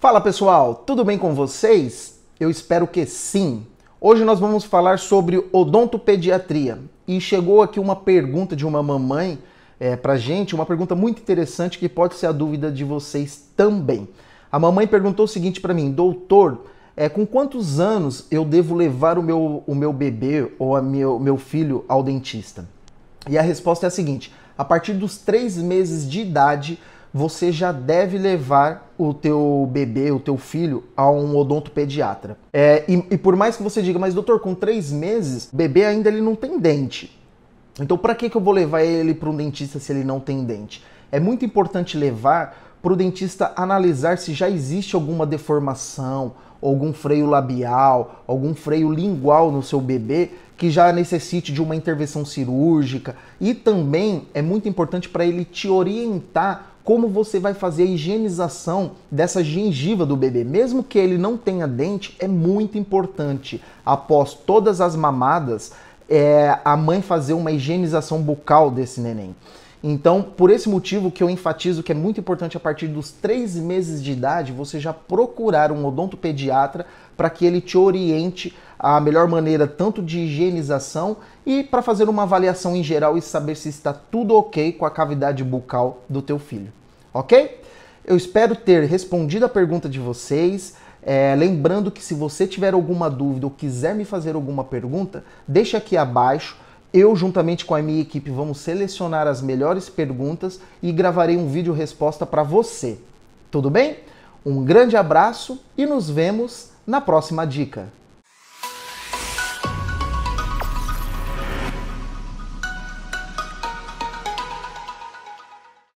Fala pessoal, tudo bem com vocês? Eu espero que sim. Hoje nós vamos falar sobre odontopediatria e chegou aqui uma pergunta de uma mamãe é, para gente, uma pergunta muito interessante que pode ser a dúvida de vocês também. A mamãe perguntou o seguinte para mim, doutor, é, com quantos anos eu devo levar o meu, o meu bebê ou a meu, meu filho ao dentista? E a resposta é a seguinte: a partir dos três meses de idade você já deve levar o teu bebê, o teu filho, a um odontopediatra. É, e, e por mais que você diga, mas doutor, com três meses, o bebê ainda ele não tem dente. Então, para que, que eu vou levar ele para um dentista se ele não tem dente? É muito importante levar para o dentista analisar se já existe alguma deformação, algum freio labial, algum freio lingual no seu bebê que já necessite de uma intervenção cirúrgica. E também é muito importante para ele te orientar como você vai fazer a higienização dessa gengiva do bebê. Mesmo que ele não tenha dente, é muito importante, após todas as mamadas, é, a mãe fazer uma higienização bucal desse neném. Então, por esse motivo que eu enfatizo que é muito importante a partir dos três meses de idade você já procurar um odontopediatra para que ele te oriente a melhor maneira tanto de higienização e para fazer uma avaliação em geral e saber se está tudo ok com a cavidade bucal do teu filho ok? Eu espero ter respondido a pergunta de vocês. É, lembrando que se você tiver alguma dúvida ou quiser me fazer alguma pergunta, deixa aqui abaixo. Eu, juntamente com a minha equipe, vamos selecionar as melhores perguntas e gravarei um vídeo resposta para você. Tudo bem? Um grande abraço e nos vemos na próxima dica.